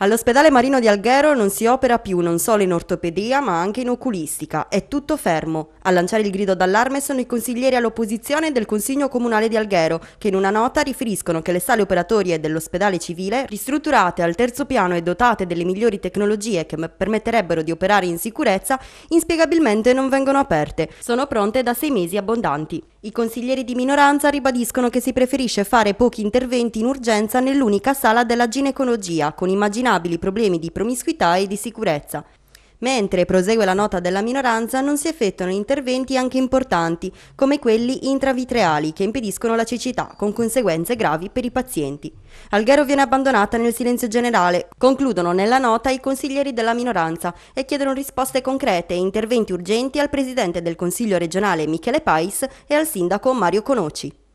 All'ospedale Marino di Alghero non si opera più non solo in ortopedia ma anche in oculistica. È tutto fermo. A lanciare il grido d'allarme sono i consiglieri all'opposizione del Consiglio Comunale di Alghero che in una nota riferiscono che le sale operatorie dell'ospedale civile, ristrutturate al terzo piano e dotate delle migliori tecnologie che permetterebbero di operare in sicurezza, inspiegabilmente non vengono aperte. Sono pronte da sei mesi abbondanti. I consiglieri di minoranza ribadiscono che si preferisce fare pochi interventi in urgenza nell'unica sala della ginecologia, con immaginabili problemi di promiscuità e di sicurezza. Mentre prosegue la nota della minoranza non si effettuano interventi anche importanti come quelli intravitreali che impediscono la cecità con conseguenze gravi per i pazienti. Alghero viene abbandonata nel silenzio generale, concludono nella nota i consiglieri della minoranza e chiedono risposte concrete e interventi urgenti al Presidente del Consiglio regionale Michele Pais e al Sindaco Mario Conoci.